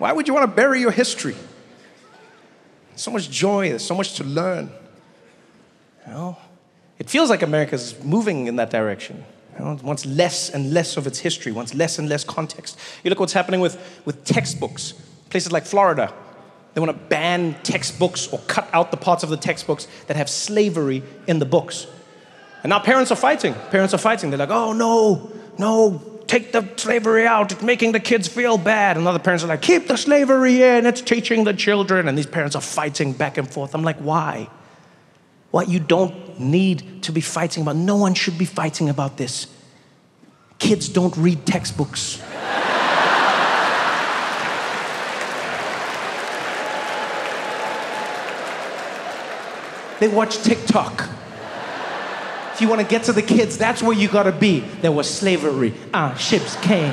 Why would you want to bury your history? so much joy, there's so much to learn. You know? It feels like America's moving in that direction. You know, it wants less and less of its history, wants less and less context. You look what's happening with, with textbooks. Places like Florida, they want to ban textbooks or cut out the parts of the textbooks that have slavery in the books. And now parents are fighting. Parents are fighting. They're like, oh no, no, take the slavery out, it's making the kids feel bad. And other parents are like, keep the slavery in, it's teaching the children. And these parents are fighting back and forth. I'm like, why? What you don't need to be fighting about. No one should be fighting about this. Kids don't read textbooks. they watch TikTok. If you want to get to the kids, that's where you got to be. There was slavery, Ah, ships came.